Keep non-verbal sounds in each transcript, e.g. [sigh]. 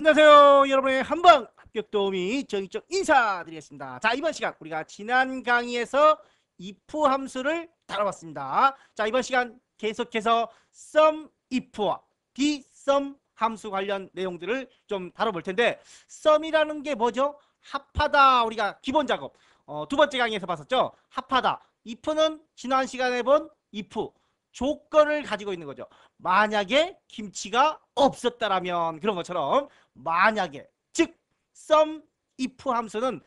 안녕하세요. 여러분의 한방 합격 도우미 정희적 인사드리겠습니다. 자, 이번 시간 우리가 지난 강의에서 if 함수를 다뤄봤습니다. 자, 이번 시간 계속해서 sum if와 dsum 함수 관련 내용들을 좀 다뤄볼 텐데 sum이라는 게 뭐죠? 합하다 우리가 기본 작업 어, 두 번째 강의에서 봤었죠? 합하다 if는 지난 시간에 본 if 조건을 가지고 있는 거죠. 만약에 김치가 없었다라면 그런 것처럼 만약에 즉 some, if 함수는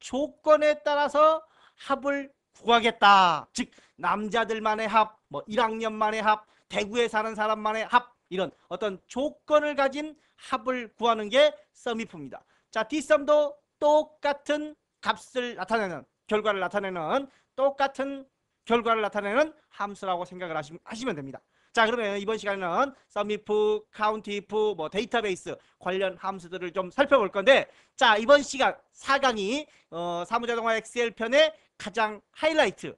조건에 따라서 합을 구하겠다. 즉 남자들만의 합, 뭐 1학년만의 합, 대구에 사는 사람만의 합 이런 어떤 조건을 가진 합을 구하는 게 some, if입니다. 자, dsum도 똑같은 값을 나타내는 결과를 나타내는 똑같은 결과를 나타내는 함수라고 생각을 하시면 됩니다. 자 그러면 이번 시간에는 썸이프, 카운티프, 뭐 데이터베이스 관련 함수들을 좀 살펴볼 건데 자 이번 시간 4강이 어, 사무자동화 엑셀 편의 가장 하이라이트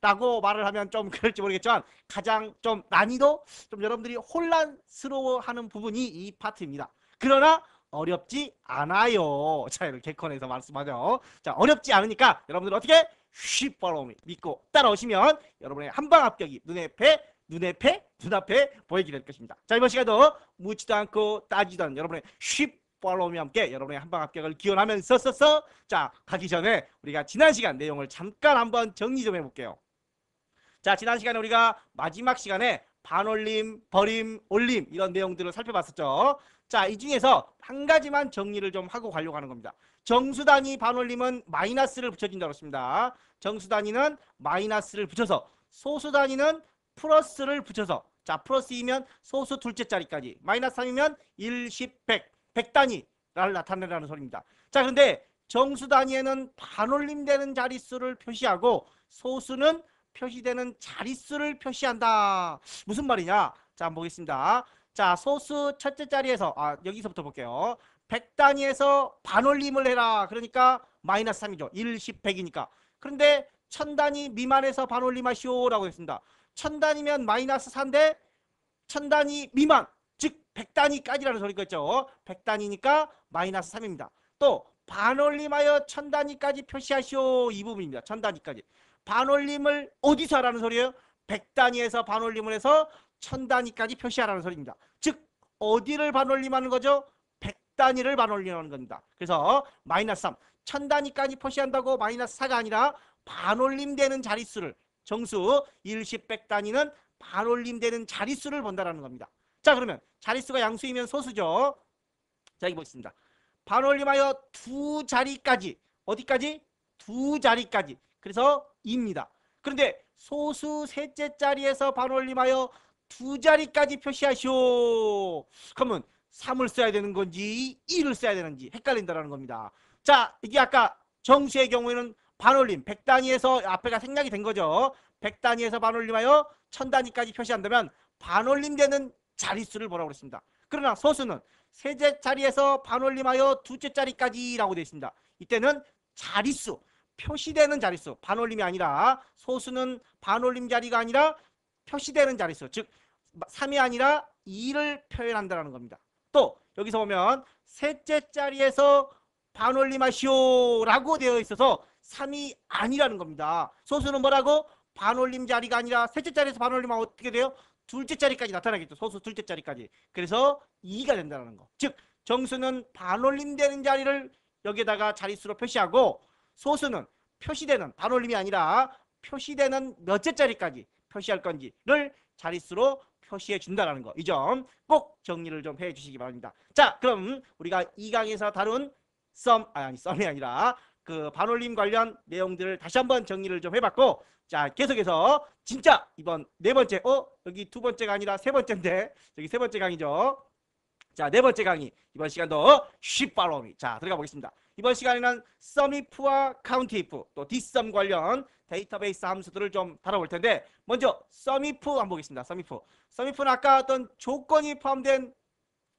라고 말을 하면 좀 [laughs] 그럴지 모르겠지만 가장 좀 난이도 좀 여러분들이 혼란스러워하는 부분이 이 파트입니다. 그러나 어렵지 않아요. [laughs] 자이걸 개콘에서 말씀하죠. 자 어렵지 않으니까 여러분들 어떻게 쉽 휘퍼롬이 믿고 따라오시면 여러분의 한방 합격이 눈에 패, 눈에 패, 눈앞에 보이게 될 것입니다. 자 이번 시간도 묻지도 않고 따지도 않은 여러분의 쉽 휘퍼롬이 함께 여러분의 한방 합격을 기원하면서 써서 자 가기 전에 우리가 지난 시간 내용을 잠깐 한번 정리 좀 해볼게요. 자 지난 시간에 우리가 마지막 시간에 반올림, 버림, 올림 이런 내용들을 살펴봤었죠. 자, 이 중에서 한 가지만 정리를 좀 하고 가려고 하는 겁니다. 정수 단위 반올림은 마이너스를 붙여준다고 했습니다. 정수 단위는 마이너스를 붙여서 소수 단위는 플러스를 붙여서 자 플러스이면 소수 둘째 자리까지 마이너스 3이면 1, 10, 100 100단위를 나타내라는 소리입니다. 자 그런데 정수 단위에는 반올림되는 자릿수를 표시하고 소수는 표시되는 자릿수를 표시한다. 무슨 말이냐? 자, 보겠습니다. 자, 소수 첫째 자리에서 아, 여기서부터 볼게요. 100단위에서 반올림을 해라. 그러니까 마이너스 3이죠. 1, 10, 100이니까. 그런데 1000단위 미만에서 반올림하시오라고 했습니다. 1000단위면 마이너스 4인데 1000단위 미만, 즉 100단위까지라는 소리가 있죠. 100단위니까 마이너스 3입니다. 또 반올림하여 1000단위까지 표시하시오 이 부분입니다. 1000단위까지. 반올림을 어디서 하라는 소리예요? 100단위에서 반올림을 해서 1000단위까지 표시하라는 소리입니다. 즉 어디를 반올림하는 거죠? 단위를 반올림하는 겁니다. 그래서 마이너스 3, 천 단위까지 표시한다고 마이너스 4가 아니라 반올림되는 자릿수를 정수 일십백 단위는 반올림되는 자릿수를 본다라는 겁니다. 자 그러면 자릿수가 양수이면 소수죠. 자 여기 보겠습니다. 반올림하여 두 자리까지 어디까지? 두 자리까지 그래서 2 입니다. 그런데 소수 셋째 자리에서 반올림하여 두 자리까지 표시하시오. 그러면 3을 써야 되는 건지 2를 써야 되는지 헷갈린다라는 겁니다. 자, 이게 아까 정수의 경우에는 반올림, 100단위에서 앞에가 생략이 된 거죠. 100단위에서 반올림하여 1000단위까지 표시한다면 반올림되는 자릿수를 보라고 그랬습니다. 그러나 소수는 세제 자리에서 반올림하여 두째 자리까지라고 되어 있습니다. 이때는 자릿수, 표시되는 자릿수, 반올림이 아니라 소수는 반올림 자리가 아니라 표시되는 자릿수, 즉 3이 아니라 2를 표현한다는 겁니다. 또 여기서 보면 셋째 자리에서 반올림하시오라고 되어 있어서 3이 아니라는 겁니다. 소수는 뭐라고? 반올림 자리가 아니라 셋째 자리에서 반올림하면 어떻게 돼요? 둘째 자리까지 나타나겠죠. 소수 둘째 자리까지. 그래서 2가 된다는 거. 즉 정수는 반올림되는 자리를 여기에다가 자릿수로 표시하고 소수는 표시되는 반올림이 아니라 표시되는 몇째 자리까지 표시할 건지를 자릿수로 표시해 준다라는 거. 이 점 꼭 정리를 좀 해 주시기 바랍니다. 자, 그럼 우리가 이강에서 다룬 썸 아, 아니 썸이 아니라 그 반올림 관련 내용들을 다시 한번 정리를 좀 해봤고 자 계속해서 진짜 이번 네 번째 어 여기 두 번째가 아니라 세 번째인데 여기 세 번째 강의죠 자, 네 번째 강의. 이번 시간도 쉽바로미. 자, 들어가 보겠습니다. 이번 시간에는 서미프와 카운티프, 이또 디썸 관련 데이터베이스 함수들을 좀 다뤄볼 텐데 먼저 서미프 한번 보겠습니다. 서미프. 서미프는 아까 어떤 조건이 포함된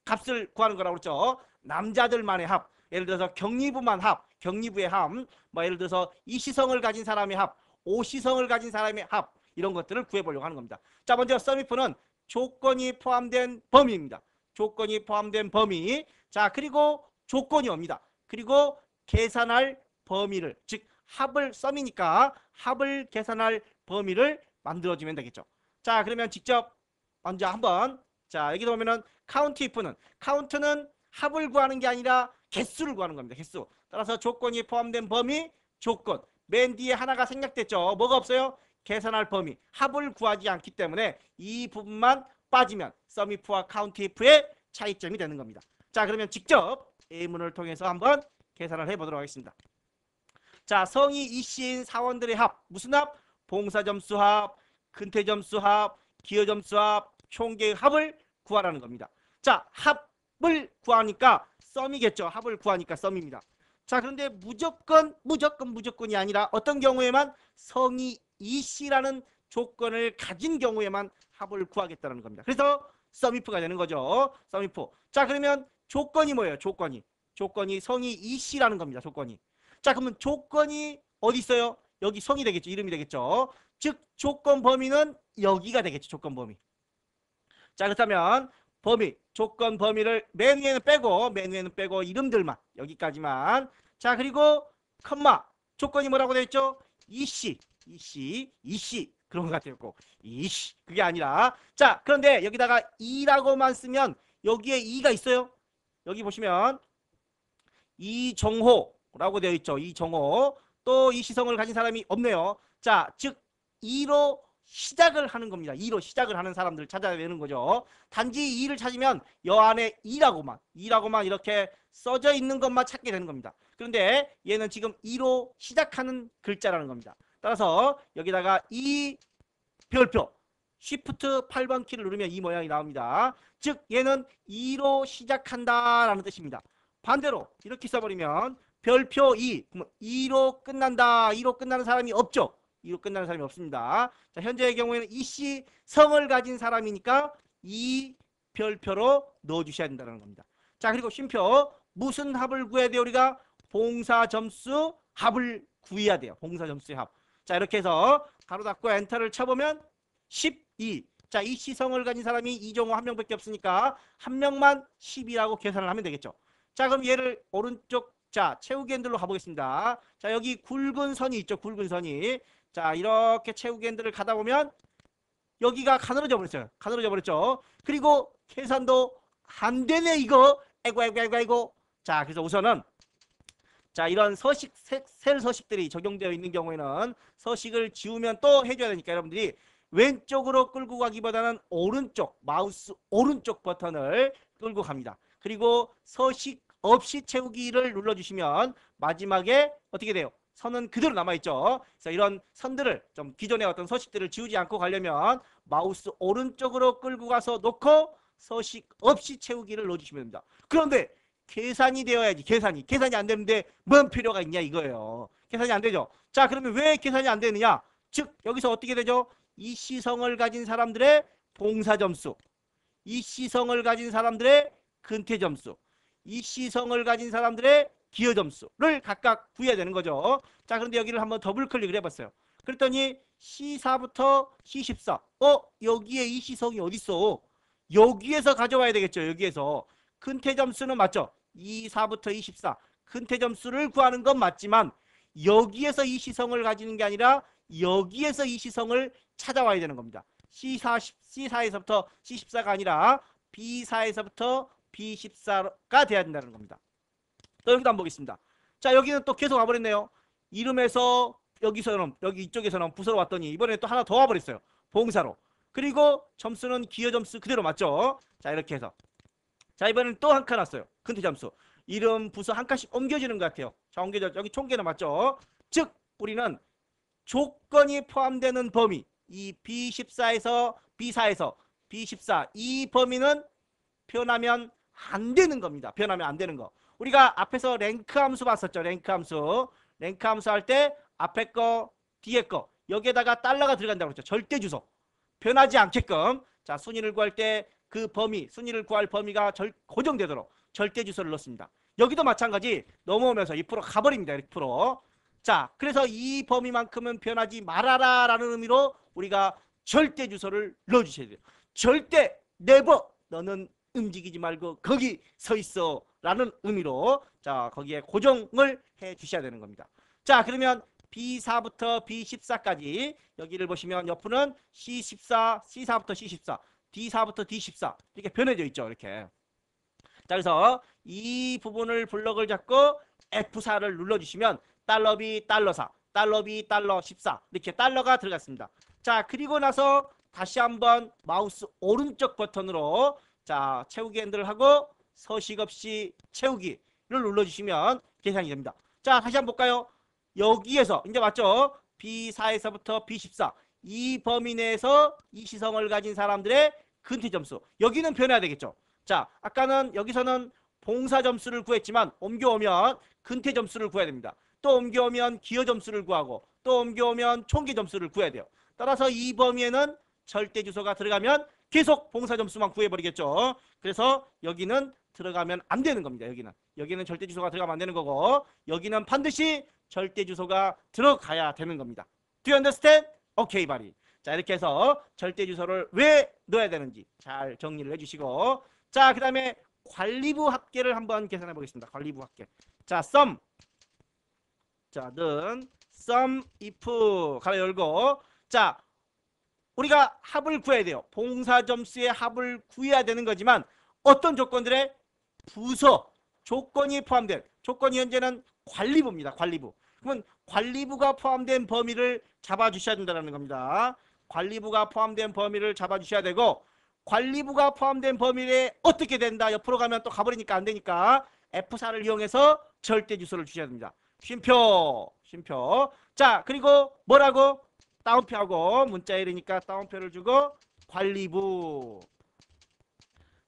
값을 구하는 거라고 그랬죠. 남자들만의 합. 예를 들어서 격리부만 합, 격리부의 합, 뭐 예를 들어서 이시성을 가진 사람의 합, 오시성을 가진 사람의 합 이런 것들을 구해보려고 하는 겁니다. 자 먼저 서미프는 조건이 포함된 범위입니다. 조건이 포함된 범위. 자, 그리고 조건이 옵니다. 그리고 계산할 범위를, 즉 합을 썸이니까 합을 계산할 범위를 만들어주면 되겠죠. 자, 그러면 직접 먼저 한번 자, 여기도 보면은 카운트 if는 카운트는 합을 구하는 게 아니라 개수를 구하는 겁니다. 개수. 따라서 조건이 포함된 범위, 조건. 맨 뒤에 하나가 생략됐죠. 뭐가 없어요? 계산할 범위. 합을 구하지 않기 때문에 이 부분만 빠지면 서미프와 카운티프의 차이점이 되는 겁니다. 자 그러면 직접 A문을 통해서 한번 계산을 해보도록 하겠습니다. 자 성이 이씨인 사원들의 합 무슨 합? 봉사점수 합, 근태점수 합, 기여점수 합, 총계 합을 구하라는 겁니다. 자 합을 구하니까 썸이겠죠. 합을 구하니까 썸입니다. 자 그런데 무조건 무조건 무조건이 아니라 어떤 경우에만 성이 이씨라는 조건을 가진 경우에만 합을 구하겠다는 겁니다. 그래서 서미프가 되는 거죠. 서미프. 자 그러면 조건이 뭐예요? 조건이. 조건이 성이 이씨라는 겁니다. 조건이. 자 그러면 조건이 어디 있어요? 여기 성이 되겠죠. 이름이 되겠죠. 즉 조건 범위는 여기가 되겠죠. 조건 범위. 자 그렇다면 범위, 조건 범위를 맨 위에는 빼고 맨 위에는 빼고 이름들만 여기까지만 자 그리고 컴마 조건이 뭐라고 되어 있죠? 이씨, 이씨, 이씨 그런 것 같아요. 꼭. 이씨. 그게 아니라. 자, 그런데 여기다가 2라고만 쓰면 여기에 2가 있어요. 여기 보시면 이정호라고 되어 있죠. 이정호. 또 이 시성을 가진 사람이 없네요. 자, 즉2로 시작을 하는 겁니다. 2로 시작을 하는 사람들을 찾아야되는 거죠. 단지 2를 찾으면 여 안에 2라고만2라고만 이렇게 써져 있는 것만 찾게 되는 겁니다. 그런데 얘는 지금 2로 시작하는 글자라는 겁니다. 따라서 여기다가 이 별표 Shift 8번 키를 누르면 이 모양이 나옵니다. 즉 얘는 2로 시작한다라는 뜻입니다. 반대로 이렇게 써버리면 별표 2, 2로 끝난다, 2로 끝나는 사람이 없죠. 2로 끝나는 사람이 없습니다. 자, 현재의 경우에는 이씨 성을 가진 사람이니까 이 별표로 넣어주셔야 된다는 겁니다. 자 그리고 쉼표 무슨 합을 구해야 돼요? 우리가 봉사 점수 합을 구해야 돼요. 봉사 점수의 합. 자, 이렇게 해서 가로 닫고 엔터를 쳐보면 12. 자, 이 시성을 가진 사람이 이종호 한 명밖에 없으니까 한 명만 10이라고 계산을 하면 되겠죠. 자, 그럼 얘를 오른쪽 자, 채우기 핸들로 가보겠습니다. 자, 여기 굵은 선이 있죠. 굵은 선이. 자, 이렇게 채우기 핸들을 가다 보면 여기가 가늘어져 버렸어요. 가늘어져 버렸죠. 그리고 계산도 안 되네, 이거. 에고, 에고, 에고, 에고. 자, 그래서 우선은 자, 이런 서식 셀 서식들이 적용되어 있는 경우에는 서식을 지우면 또 해줘야 되니까 여러분들이 왼쪽으로 끌고 가기보다는 오른쪽 마우스 오른쪽 버튼을 끌고 갑니다. 그리고 서식 없이 채우기를 눌러주시면 마지막에 어떻게 돼요? 선은 그대로 남아있죠. 그래서 이런 선들을 좀 기존의 어떤 서식들을 지우지 않고 가려면 마우스 오른쪽으로 끌고 가서 놓고 서식 없이 채우기를 넣어주시면 됩니다. 그런데 계산이 되어야지 계산이 계산이 안 되는데 뭔 필요가 있냐 이거예요 계산이 안 되죠 자 그러면 왜 계산이 안 되느냐 즉 여기서 어떻게 되죠 이시성을 가진 사람들의 봉사점수 이시성을 가진 사람들의 근태점수 이시성을 가진 사람들의 기여점수를 각각 구해야 되는 거죠 자 그런데 여기를 한번 더블 클릭을 해봤어요 그랬더니 C4부터 C14 어 여기에 이시성이 어디있어 여기에서 가져와야 되겠죠 여기에서 근태 점수는 맞죠? 24부터 24 근태 점수를 구하는 건 맞지만 여기에서 이 시성을 가지는 게 아니라 여기에서 이 시성을 찾아와야 되는 겁니다. C4, C4에서부터 C14가 아니라 B4에서부터 B14가 돼야 된다는 겁니다. 또 여기도 한번 보겠습니다. 자 여기는 또 계속 와버렸네요. 이름에서 여기서는 여기 이쪽에서는 부서로 왔더니 이번에 또 하나 더 와버렸어요. 봉사로. 그리고 점수는 기여 점수 그대로 맞죠? 자 이렇게 해서 자 이번엔 또 한 칸 왔어요. 근데 잠수. 이름, 부서 한 칸씩 옮겨지는 것 같아요. 자, 옮겨져. 여기 총계는 맞죠? 즉, 우리는 조건이 포함되는 범위. 이 B14에서 B4에서 B14. 이 범위는 변하면 안 되는 겁니다. 변하면 안 되는 거. 우리가 앞에서 랭크 함수 봤었죠. 랭크 함수. 랭크 함수 할 때 앞에 거, 뒤에 거. 여기에다가 달러가 들어간다고 했죠. 절대 주소. 변하지 않게끔. 자, 순위를 구할 때 그 범위, 순위를 구할 범위가 절, 고정되도록. 절대 주소를 넣습니다. 여기도 마찬가지 넘어오면서 2% 가버립니다. 2%. 자, 그래서 이 범위만큼은 변하지 말아라 라는 의미로 우리가 절대 주소를 넣어주셔야 돼요. 절대 네버 너는 움직이지 말고 거기 서 있어 라는 의미로 자 거기에 고정을 해 주셔야 되는 겁니다. 자 그러면 B4부터 B14까지 여기를 보시면 옆으는 C14, C4부터 C14, D4부터 D14 이렇게 변해져 있죠. 이렇게 자, 그래서 이 부분을 블럭을 잡고 F4를 눌러주시면 달러비 달러사, 달러비 달러 14 이렇게 달러가 들어갔습니다. 자, 그리고 나서 다시 한번 마우스 오른쪽 버튼으로 자 채우기 핸들을 하고 서식 없이 채우기를 눌러주시면 계산이 됩니다. 자, 다시 한번 볼까요? 여기에서 이제 맞죠? B4에서부터 B14 이 범위 내에서 이 시성을 가진 사람들의 근태 점수 여기는 변해야 되겠죠. 자, 아까는 여기서는 봉사 점수를 구했지만 옮겨오면 근태 점수를 구해야 됩니다. 또 옮겨오면 기여 점수를 구하고 또 옮겨오면 총기 점수를 구해야 돼요. 따라서 이 범위에는 절대 주소가 들어가면 계속 봉사 점수만 구해버리겠죠. 그래서 여기는 들어가면 안 되는 겁니다. 여기는. 여기는 절대 주소가 들어가면 안 되는 거고 여기는 반드시 절대 주소가 들어가야 되는 겁니다. Do you understand? 오케이, o k 바리. 자, 이렇게 해서 절대 주소를 왜 넣어야 되는지 잘 정리를 해주시고 자, 그 다음에 관리부 합계를 한번 계산해 보겠습니다. 관리부 합계. 자, sum. 자, 는 sum if 가로 열고 자, 우리가 합을 구해야 돼요. 봉사 점수의 합을 구해야 되는 거지만 어떤 조건들의 부서 조건이 포함된 조건이 현재는 관리부입니다. 관리부. 그러면 관리부가 포함된 범위를 잡아 주셔야 된다는 겁니다. 관리부가 포함된 범위를 잡아 주셔야 되고 관리부가 포함된 범위 내에 어떻게 된다. 옆으로 가면 또 가버리니까 안 되니까 F4를 이용해서 절대 주소를 주셔야 됩니다. 쉼표, 쉼표. 자, 그리고 뭐라고? 다운표하고 문자 1이니까 다운표를 주고 관리부.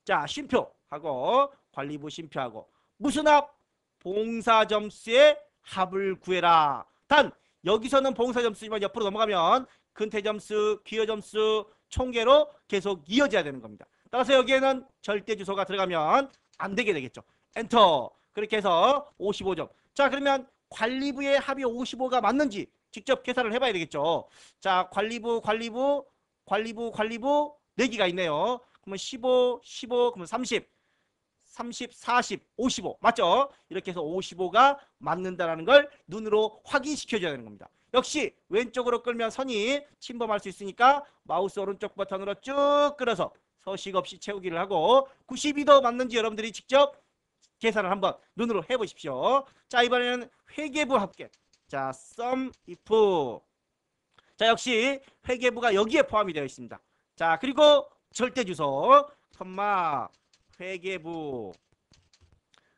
자, 쉼표하고 관리부 쉼표하고 무슨 합? 봉사 점수의 합을 구해라. 단 여기서는 봉사 점수지만 옆으로 넘어가면 근태 점수, 기여 점수, 총계로 계속 이어져야 되는 겁니다. 따라서 여기에는 절대 주소가 들어가면 안 되게 되겠죠. 엔터. 그렇게 해서 55점. 자, 그러면 관리부의 합의 55가 맞는지 직접 계산을 해봐야 되겠죠. 자, 관리부, 관리부, 관리부, 관리부 4개가 있네요. 그러면 15, 15, 그러면 30, 30, 40, 55 맞죠? 이렇게 해서 55가 맞는다라는 걸 눈으로 확인시켜줘야 되는 겁니다. 역시 왼쪽으로 끌면 선이 침범할 수 있으니까 마우스 오른쪽 버튼으로 쭉 끌어서 서식 없이 채우기를 하고 92도 맞는지 여러분들이 직접 계산을 한번 눈으로 해보십시오. 자 이번에는 회계부 합계. 자, sum, if. 자, 역시 회계부가 여기에 포함이 되어 있습니다. 자, 그리고 절대 주소, 컴마, 회계부.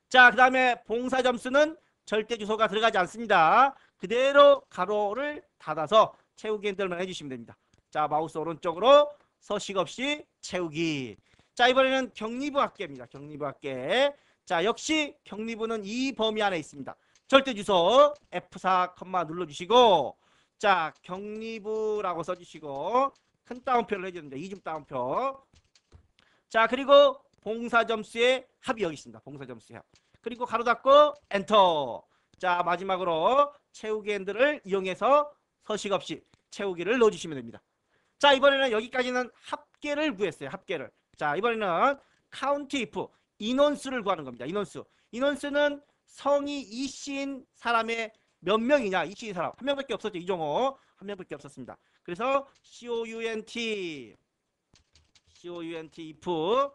자, 그 다음에 봉사 점수는 절대 주소가 들어가지 않습니다. 그대로 가로를 닫아서 채우기 핸들만 해주시면 됩니다. 자 마우스 오른쪽으로 서식 없이 채우기. 자 이번에는 격리부 학계입니다 격리부 학계자 역시 격리부는 이 범위 안에 있습니다. 절대 주소 F4, 컴마 눌러주시고 자 격리부라고 써주시고 큰 따옴표를 해주는데 이중 따옴표 자 그리고 봉사점수의 합이 여기 있습니다. 봉사점수의 합. 그리고 가로 닫고 엔터 자 마지막으로 채우기 핸들을 이용해서 서식 없이 채우기를 넣어주시면 됩니다. 자 이번에는 여기까지는 합계를 구했어요. 합계를. 자 이번에는 카운트 이프 인원수를 구하는 겁니다. 인원수. 인원수는 성이 이씨인 사람의 몇 명이냐 이씨인 사람 한 명밖에 없었죠. 이종호 한 명밖에 없었습니다. 그래서 count count if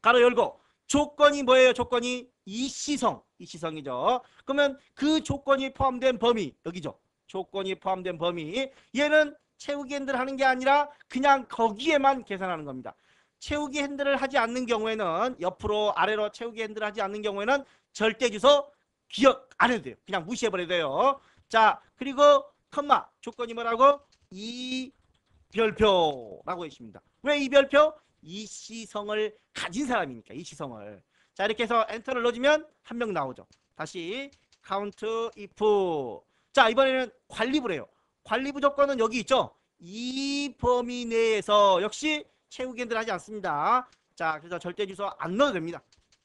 가로 열고 조건이 뭐예요? 조건이 이시성, 이시성이죠. 그러면 그 조건이 포함된 범위, 여기죠. 조건이 포함된 범위. 얘는 채우기 핸들 하는 게 아니라 그냥 거기에만 계산하는 겁니다. 채우기 핸들을 하지 않는 경우에는 옆으로 아래로 채우기 핸들을 하지 않는 경우에는 절대 주소 기억 안 해도 돼요. 그냥 무시해버려야 돼요. 자, 그리고 컴마 조건이 뭐라고? 이별표라고 했습니다왜 이별표? 이시성을 가진 사람이니까 이시성을. 자 이렇게 해서 엔터를 넣어주면 한 명 나오죠. 다시 카운트 n t if 자 이번에는 관리부래요 관리부 조건은 여기 있죠. 이 범위 내에서 역시 채우기엔들 하지 않습니다. 자 그래서 절대 주소 안 넣어도 됩니다.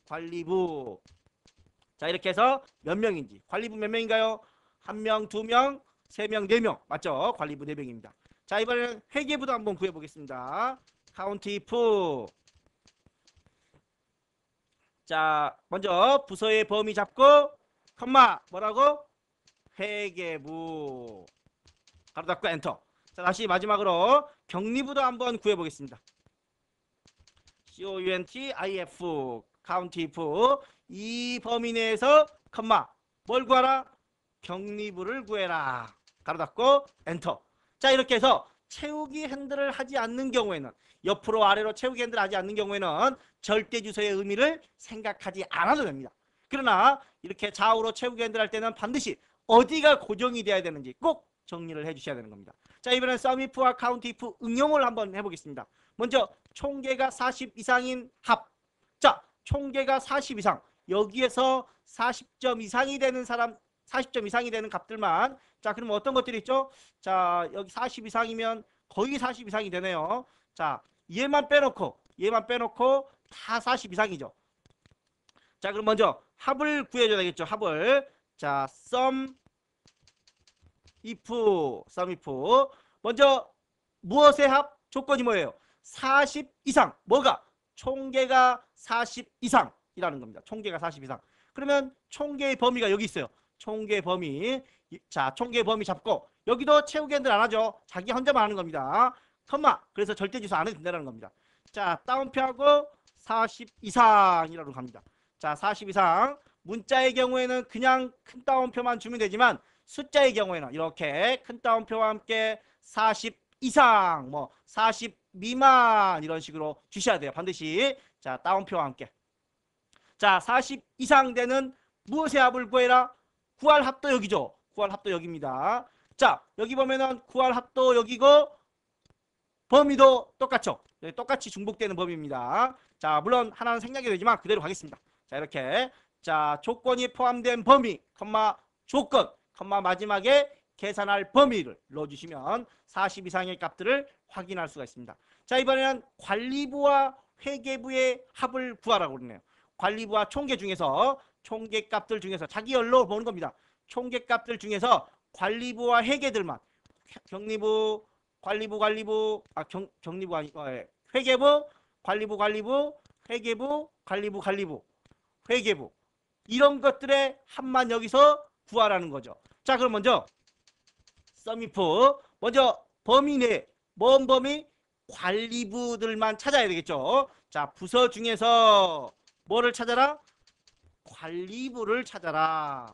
관리부 자 이렇게 해서 몇 명인지 관리부 몇 명인가요? 한 명, 두 명, 세 명, 네 명 맞죠? 관리부 네 명입니다. 자 이번에는 회계부도 한번 구해보겠습니다. 카운트 if 자, 먼저 부서의 범위 잡고 컴마 뭐라고? 회계부 가로 닫고 엔터 자 다시 마지막으로 격리부도 한번 구해보겠습니다 COUNTIF 카운티프 이 범위 내에서 컴마 뭘 구하라? 격리부를 구해라 가로 닫고 엔터 자 이렇게 해서 채우기 핸들을 하지 않는 경우에는 옆으로 아래로 채우기 핸들을 하지 않는 경우에는 절대 주소의 의미를 생각하지 않아도 됩니다. 그러나 이렇게 좌우로 채우기 핸들 할 때는 반드시 어디가 고정이 돼야 되는지 꼭 정리를 해주셔야 되는 겁니다. 자 이번엔 썸이프와 카운티이프 응용을 한번 해보겠습니다. 먼저 총계가 40 이상인 합. 자 총계가 40 이상 여기에서 40점 이상이 되는 사람 40점 이상이 되는 값들만 자 그럼 어떤 것들이 있죠? 자 여기 40 이상이면 거의 40 이상이 되네요. 자 얘만 빼놓고 얘만 빼놓고 다 40 이상이죠. 자 그럼 먼저 합을 구해줘야 되겠죠. 합을 자 sum if sum if 먼저 무엇의 합 조건이 뭐예요? 40 이상 뭐가 총계가 40 이상이라는 겁니다. 총계가 40 이상 그러면 총계의 범위가 여기 있어요. 총계 범위. 자, 총계 범위 잡고 여기도 채우기 핸들 안 하죠. 자기 혼자만 하는 겁니다. 컴마. 그래서 절대 지수 안 해도 된다는 겁니다. 자, 다운표하고 40 이상이라고 갑니다. 자, 40 이상. 문자의 경우에는 그냥 큰 따옴표만 주면 되지만 숫자의 경우에는 이렇게 큰 따옴표와 함께 40 이상, 뭐40 미만 이런 식으로 주셔야 돼요. 반드시. 자, 따옴표와 함께. 자, 40 이상 되는 무엇에 합을 구해라? 구할 합도 여기죠. 구할 합도 여기입니다. 자, 여기 보면은 구할 합도 여기고 범위도 똑같죠. 네, 똑같이 중복되는 범위입니다. 자, 물론 하나는 생략이 되지만 그대로 가겠습니다. 자, 이렇게 자, 조건이 포함된 범위, 컴마 조건, 컴마 마지막에 계산할 범위를 넣어주시면 40 이상의 값들을 확인할 수가 있습니다. 자, 이번에는 관리부와 회계부의 합을 구하라고 그러네요. 관리부와 총계 중에서 총계값들 중에서 자기 연로 보는 겁니다. 총계값들 중에서 관리부와 회계들만 경리부, 관리부, 관리부, 아 경, 경리부 아니 예. 회계부, 관리부, 관리부, 회계부, 관리부, 관리부, 회계부 이런 것들의 합만 여기서 구하라는 거죠. 자 그럼 먼저 서미프 먼저 범위 내먼 범위 관리부들만 찾아야 되겠죠. 자 부서 중에서 뭐를 찾아라? 관리부를 찾아라.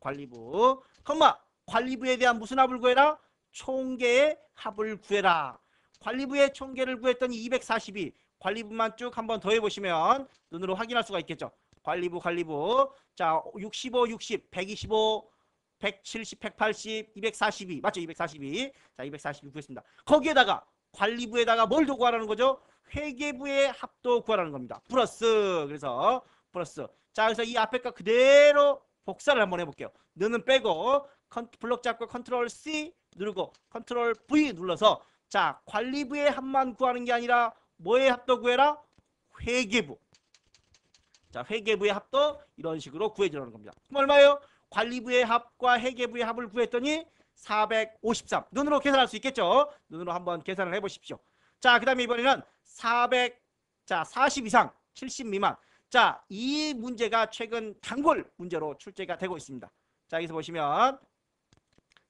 관리부. 컴마 관리부에 대한 무슨 합을 구해라? 총계의 합을 구해라. 관리부의 총계를 구했더니 242. 관리부만 쭉 한번 더 해보시면 눈으로 확인할 수가 있겠죠. 관리부, 관리부. 자, 65, 60, 125, 170, 180, 242. 맞죠? 242. 자, 242 구했습니다. 거기에다가 관리부에다가 뭘 더 구하라는 거죠? 회계부의 합도 구하라는 겁니다. 플러스. 그래서 플러스 자, 그래서 이 앞에 거 그대로 복사를 한번 해볼게요. 너는 빼고 블록 잡고 컨트롤 C 누르고 컨트롤 V 눌러서 자관리부에 한만 구하는 게 아니라 뭐에 합도 구해라? 회계부. 자 회계부의 합도 이런 식으로 구해주라는 겁니다. 그럼 얼마예요? 관리부의 합과 회계부의 합을 구했더니 453. 눈으로 계산할 수 있겠죠? 눈으로 한번 계산을 해보십시오. 자, 그 다음에 이번에는 400, 자, 40 이상, 70 미만. 자, 이 문제가 최근 단골 문제로 출제가 되고 있습니다. 자, 여기서 보시면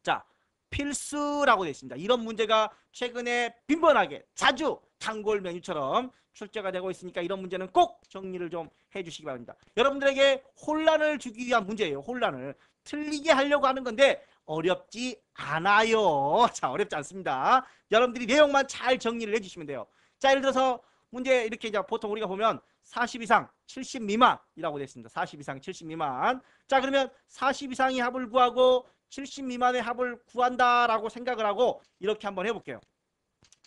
자, 필수라고 되어 있습니다. 이런 문제가 최근에 빈번하게 자주 단골 메뉴처럼 출제가 되고 있으니까 이런 문제는 꼭 정리를 좀 해주시기 바랍니다. 여러분들에게 혼란을 주기 위한 문제예요. 혼란을. 틀리게 하려고 하는 건데 어렵지 않아요. [laughs] 자, 어렵지 않습니다. 여러분들이 내용만 잘 정리를 해주시면 돼요. 자, 예를 들어서 문제 이렇게 이제 보통 우리가 보면 40 이상 70 미만이라고 되어 있습니다. 40 이상 70 미만. 자, 그러면 40 이상의 합을 구하고 70 미만의 합을 구한다라고 생각을 하고 이렇게 한번 해볼게요.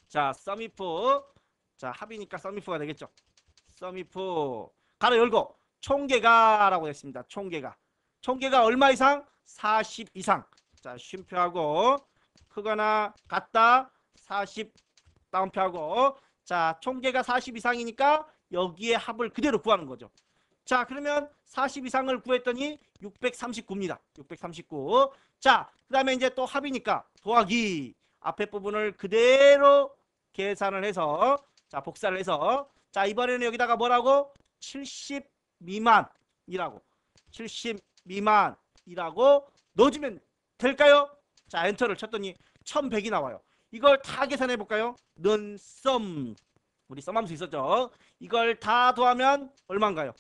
자, 썸이프 자, 합이니까 썸이프가 되겠죠. 썸이프 가로 열고 총계가라고 되어 있습니다 총계가. 총계가 얼마 이상? 40 이상. 자, 쉼표하고 크거나 같다 40 다운표하고 자, 총계가 40 이상이니까 여기에 합을 그대로 구하는 거죠. 자, 그러면 40 이상을 구했더니 639입니다. 639. 자, 그 다음에 이제 또 합이니까 더하기 앞에 부분을 그대로 계산을 해서 자, 복사를 해서 자, 이번에는 여기다가 뭐라고? 70 미만이라고 70 미만이라고 넣어주면 될까요? 자, 엔터를 쳤더니 1100이 나와요. 이걸 다 계산해 볼까요? 는썸 우리 썸함수 있었죠? 이걸 다 더하면 얼마인가요?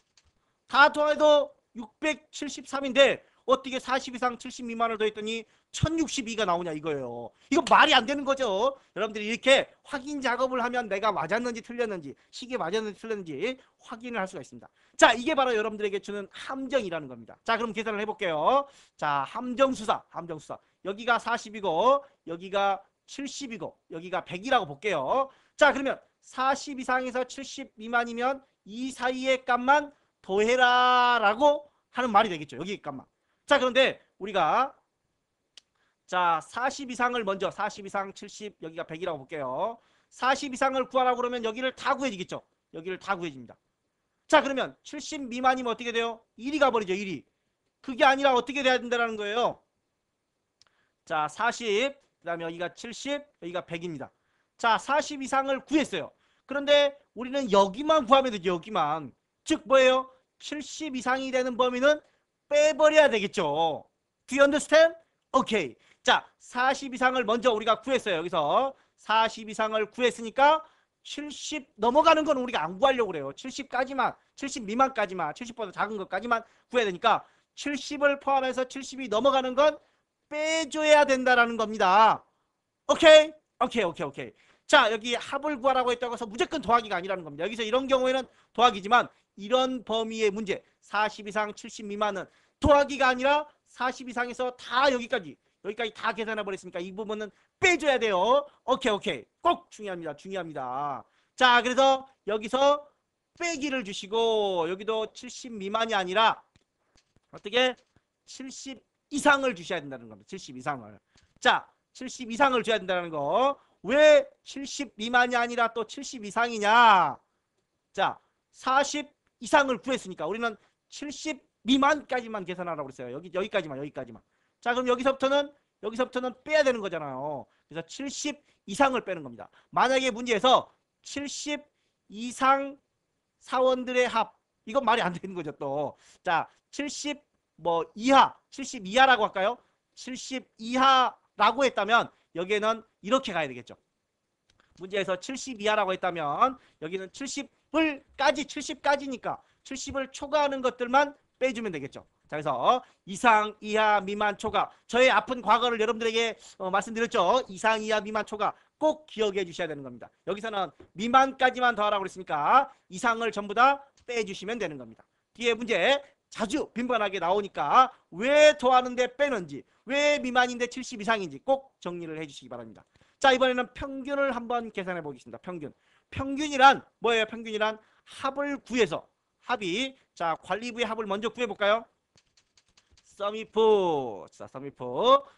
다 더해도 673인데 어떻게 40 이상 72만을 더했더니 1062가 나오냐 이거예요. 이거 말이 안 되는 거죠. 여러분들이 이렇게 확인 작업을 하면 내가 맞았는지 틀렸는지 시계 맞았는지 틀렸는지 확인을 할 수가 있습니다. 자 이게 바로 여러분들에게 주는 함정이라는 겁니다. 자 그럼 계산을 해볼게요. 자 함정수사 함정수사 여기가 40이고 여기가 70이고 여기가 100이라고 볼게요. 자 그러면 40 이상에서 70 미만이면 이 사이의 값만 더해라 라고 하는 말이 되겠죠. 여기 값만. 자 그런데 우리가 자 40 이상을 먼저 40 이상 70 여기가 100이라고 볼게요. 40 이상을 구하라고 그러면 여기를 다 구해지겠죠. 여기를 다 구해집니다. 자 그러면 70 미만이면 어떻게 돼요? 1이 가버리죠. 1이. 그게 아니라 어떻게 돼야 된다는 거예요? 자40 그 다음에 여기가 70, 여기가 100입니다. 자, 40 이상을 구했어요. 그런데 우리는 여기만 구하면 되죠. 여기만. 즉 뭐예요? 70 이상이 되는 범위는 빼버려야 되겠죠. Do you understand? 오케이. 자, 40 이상을 먼저 우리가 구했어요. 여기서 40 이상을 구했으니까 70 넘어가는 건 우리가 안 구하려고 그래요. 70까지만, 70 미만까지만, 70보다 작은 것까지만 구해야 되니까 70을 포함해서 70이 넘어가는 건 빼줘야 된다라는 겁니다. 오케이? 오케이, 오케이, 오케이. 자, 여기 합을 구하라고 했다고 해서 무조건 더하기가 아니라는 겁니다. 여기서 이런 경우에는 더하기지만 이런 범위의 문제 40 이상 70 미만은 더하기가 아니라 40 이상에서 다 여기까지 여기까지 다 계산해 버렸으니까 이 부분은 빼줘야 돼요. 오케이, 오케이. 꼭 중요합니다. 중요합니다. 자, 그래서 여기서 빼기를 주시고 여기도 70 미만이 아니라 어떻게 70 이상을 주셔야 된다는 겁니다. 70 이상을. 자, 70 이상을 줘야 된다는 거. 왜 70 미만이 아니라 또 70 이상이냐? 자, 40 이상을 구했으니까 우리는 70 미만까지만 계산하라고 그랬어요. 여기 여기까지만 여기까지만. 자, 그럼 여기서부터는 여기서부터는 빼야 되는 거잖아요. 그래서 70 이상을 빼는 겁니다. 만약에 문제에서 70 이상 사원들의 합 이건 말이 안 되는 거죠 또. 자, 70뭐 이하 70 이하라고 할까요? 70 이하라고 했다면 여기에는 이렇게 가야 되겠죠. 문제에서 70 이하라고 했다면 여기는 70을까지 70까지니까 70을 초과하는 것들만 빼주면 되겠죠. 자 그래서 이상 이하 미만 초과 저의 아픈 과거를 여러분들에게 어, 말씀드렸죠. 이상 이하 미만 초과 꼭 기억해 주셔야 되는 겁니다. 여기서는 미만까지만 더하라고 그랬으니까 이상을 전부 다 빼주시면 되는 겁니다. 뒤에 문제 자주 빈번하게 나오니까 왜 더하는데 빼는지 왜 미만인데 70 이상인지 꼭 정리를 해주시기 바랍니다. 자 이번에는 평균을 한번 계산해 보겠습니다. 평균. 평균이란 뭐예요? 평균이란 합을 구해서 합이 자 관리부의 합을 먼저 구해볼까요? 서미프 자 서미프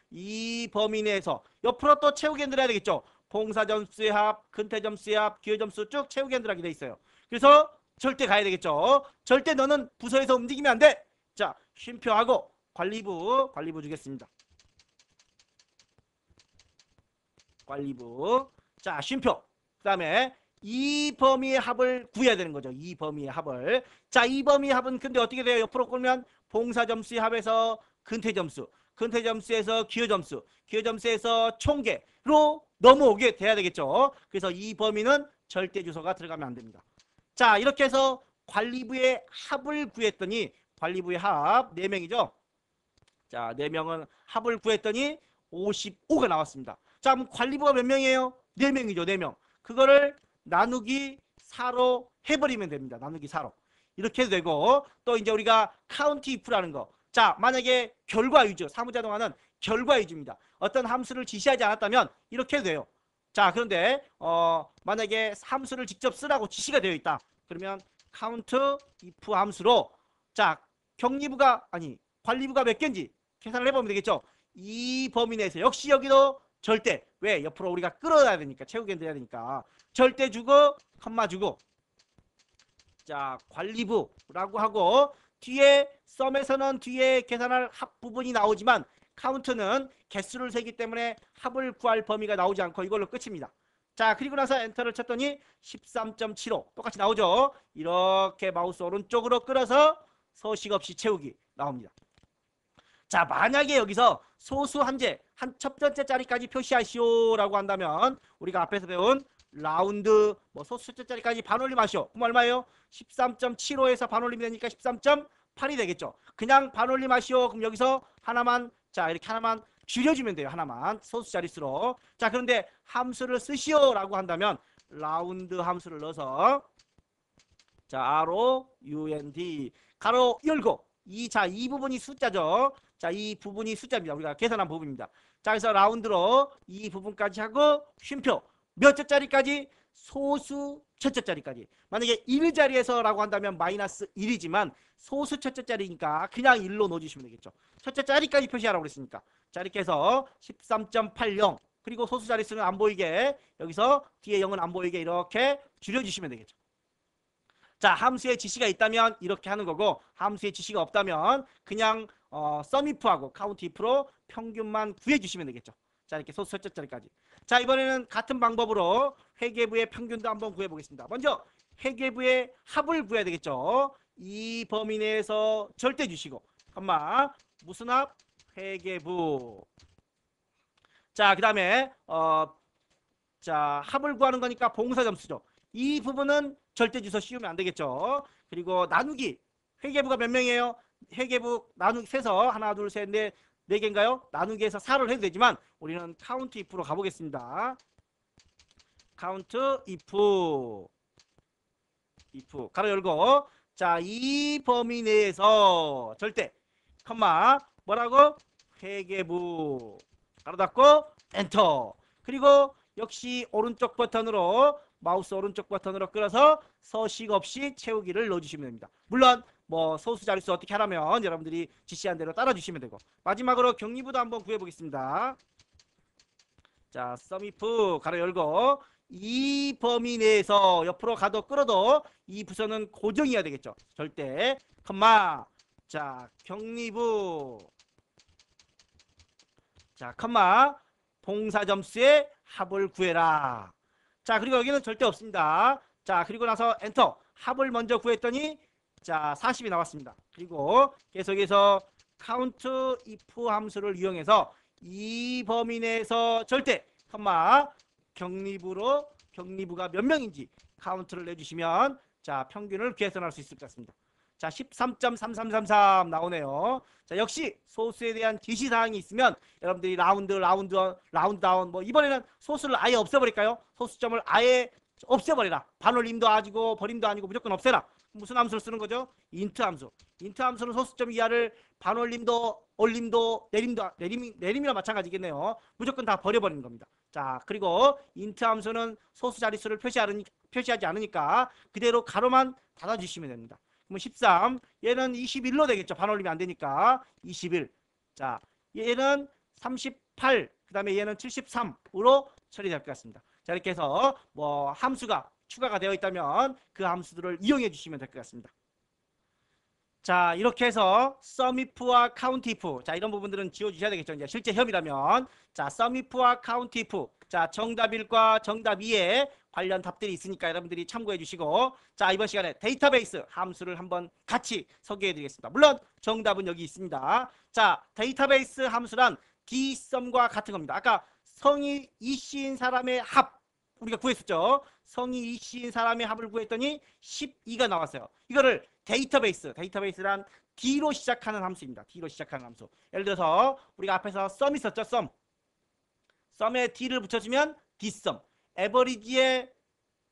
이 범위 내에서 옆으로 또 채우기 흔들어야 되겠죠? 봉사점수의 합, 근태점수의 합, 기회점수 쭉 채우기 흔들하게 돼 있어요. 그래서 절대 가야 되겠죠. 절대 너는 부서에서 움직이면 안 돼. 자, 쉼표하고 관리부, 관리부 주겠습니다. 관리부. 자, 쉼표. 그 다음에 이 범위의 합을 구해야 되는 거죠. 이 범위의 합을. 자, 이 범위의 합은 근데 어떻게 돼요? 옆으로 끌면 봉사 점수의 합에서 근태 점수, 근태 점수에서 기여 점수, 기여 점수에서 총계로 넘어오게 돼야 되겠죠. 그래서 이 범위는 절대 주소가 들어가면 안 됩니다. 자, 이렇게 해서 관리부의 합을 구했더니 관리부의 합 4명이죠. 자, 4명은 합을 구했더니 55가 나왔습니다. 자, 그럼 관리부가 몇 명이에요? 4명이죠, 4명. 그거를 나누기 4로 해버리면 됩니다. 나누기 4로. 이렇게 해도 되고 또 이제 우리가 카운티 이프라는 거. 자, 만약에 결과 유지, 사무자동화는 결과 유지입니다. 어떤 함수를 지시하지 않았다면 이렇게 해도 돼요. 자, 그런데 어, 만약에 함수를 직접 쓰라고 지시가 되어 있다. 그러면 count if 함수로 자, 격리부가 아니, 관리부가 몇 개인지 계산을 해 보면 되겠죠. 이 범위 내에서 역시 여기도 절대 왜 옆으로 우리가 끌어야 되니까 채우게 돼야 되니까 절대 주고 컴마 주고 자 관리부라고 하고 뒤에 썸에서는 뒤에 계산할 합 부분이 나오지만 카운트는 개수를 세기 때문에 합을 구할 범위가 나오지 않고 이걸로 끝입니다. 자 그리고 나서 엔터를 쳤더니 13.75 똑같이 나오죠. 이렇게 마우스 오른쪽으로 끌어서 서식 없이 채우기 나옵니다. 자 만약에 여기서 소수 한제 한첫 번째 자리까지 표시하시오라고 한다면 우리가 앞에서 배운 라운드 뭐 소수 첫째 자리까지 반올림하시오. 그럼 얼마예요? 13.75에서 반올림이 되니까 13.8이 되겠죠. 그냥 반올림하시오. 그럼 여기서 하나만 자, 이렇게 하나만 줄여주면 돼요. 하나만. 소수 자릿수로. 자, 그런데 함수를 쓰시오라고 한다면 라운드 함수를 넣어서 자, R O U N D 가로 열고 이 자, 이 부분이 숫자죠. 자, 이 부분이 숫자입니다. 우리가 계산한 부분입니다. 자, 그래서 라운드로 이 부분까지 하고 쉼표 몇째 자리까지 소수 첫째 자리까지. 만약에 1자리에서라고 한다면 마이너스 1이지만 소수 첫째 자리니까 그냥 1로 넣어주시면 되겠죠. 첫째 자리까지 표시하라고 그랬으니까. 자, 이렇게 해서 13.80 그리고 소수 자리수는안 보이게 여기서 뒤에 0은 안 보이게 이렇게 줄여주시면 되겠죠. 자, 함수의 지시가 있다면 이렇게 하는 거고 함수의 지시가 없다면 그냥 어, 썸이프하고 카운트 이프로 평균만 구해주시면 되겠죠. 자, 이렇게 소수 첫째 자리까지. 자 이번에는 같은 방법으로 회계부의 평균도 한번 구해보겠습니다. 먼저 회계부의 합을 구해야 되겠죠. 이 범위 내에서 절대 주시고 엄마 무슨 합? 회계부 자그 다음에 어, 자 합을 구하는 거니까 봉사 점수죠. 이 부분은 절대 주소 씌우면 안 되겠죠. 그리고 나누기 회계부가 몇 명이에요? 회계부 나누기 세서 하나 둘셋넷 4개인가요? 나누기 해서 4를 해도 되지만 우리는 카운트 if로 가보겠습니다. 카운트 if if 가로 열고 자 이 범위 내에서 절대 컴마 뭐라고 회계부 가로 닫고 엔터 그리고 역시 오른쪽 버튼으로 마우스 오른쪽 버튼으로 끌어서 서식 없이 채우기를 넣어주시면 됩니다. 물론 뭐 소수 자릿수 어떻게 하라면 여러분들이 지시한 대로 따라주시면 되고 마지막으로 격리부도 한번 구해보겠습니다. 자, 서미프 가로 열고 이 범위 내에서 옆으로 가도 끌어도 이 부서는 고정이어야 되겠죠. 절대 컴마 자 격리부 자 컴마 봉사 점수의 합을 구해라. 자 그리고 여기는 절대 없습니다. 자 그리고 나서 엔터 합을 먼저 구했더니 자, 40이 나왔습니다. 그리고 계속해서 count if 함수를 이용해서 이 범위 내에서 절대 컴마 격리부로 격리부가 몇 명인지 카운트를 내주시면 자 평균을 계산할 수 있을 것 같습니다. 자 13.3333 나오네요. 자 역시 소수에 대한 지시사항이 있으면 여러분들이 라운드 라운드 라운드 다운 뭐 이번에는 소수를 아예 없애버릴까요? 소수점을 아예 없애버리라. 반올림도 아니고 버림도 아니고 무조건 없애라. 무슨 함수를 쓰는 거죠? 인트 함수. 인트 함수는 소수점 이하를 반올림도 올림도 내림도 내림 내림이랑 마찬가지겠네요. 무조건 다 버려버리는 겁니다. 자 그리고 인트 함수는 소수 자릿수를 표시하는 표시하지 않으니까 그대로 가로만 닫아주시면 됩니다. 그럼 13 얘는 21로 되겠죠. 반올림이 안 되니까 21. 자 얘는 38. 그 다음에 얘는 73으로 처리될 것 같습니다. 자 이렇게 해서 뭐 함수가 추가가 되어 있다면 그 함수들을 이용해 주시면 될 것 같습니다. 자 이렇게 해서 sumif와 countif 자 이런 부분들은 지워주셔야 되겠죠 이제 실제 협의라면자 sumif와 countif 자 정답 일과 정답 이에 관련 답들이 있으니까 여러분들이 참고해 주시고 자 이번 시간에 데이터베이스 함수를 한번 같이 소개해 드리겠습니다 물론 정답은 여기 있습니다 자 데이터베이스 함수란 dsum과 같은 겁니다 아까 성이 이씨인 사람의 합 우리가 구했었죠. 성이 이씨인 사람의 합을 구했더니 12가 나왔어요. 이거를 데이터베이스, 데이터베이스란 D로 시작하는 함수입니다. D로 시작하는 함수. 예를 들어서 우리가 앞에서 썸 있었죠. 썸. 썸에 D를 붙여주면 D썸. 에버리지에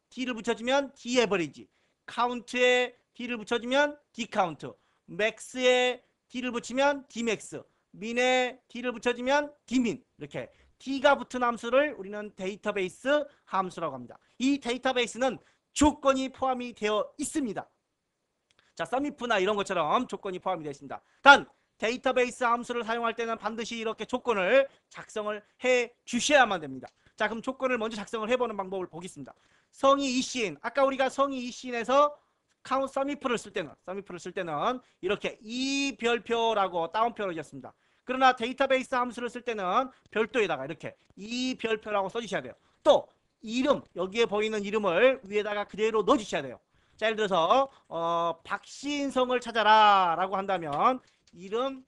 D를 붙여주면 D에버리지. 카운트에 D를 붙여주면 D카운트. 맥스에 D를 붙이면 D맥스. 민에 D를 붙여주면 D민. 이렇게 d가 붙은 함수를 우리는 데이터베이스 함수라고 합니다. 이 데이터베이스는 조건이 포함이 되어 있습니다. 자, 서밋프나 이런 것처럼 조건이 포함이 되어 있습니다. 단, 데이터베이스 함수를 사용할 때는 반드시 이렇게 조건을 작성을 해 주셔야만 됩니다. 자, 그럼 조건을 먼저 작성을 해보는 방법을 보겠습니다. 성이 이씬 아까 우리가 성이 이씬에서 카운트 서미프를 쓸 때는, 서미프를 쓸 때는 이렇게 이 별표라고 따옴표를 이었습니다. 그러나 데이터베이스 함수를 쓸 때는 별도에다가 이렇게 이 별표라고 써주셔야 돼요. 또 이름 여기에 보이는 이름을 위에다가 그대로 넣어주셔야 돼요. 자 예를 들어서 어, 박신성을 찾아라 라고 한다면 이름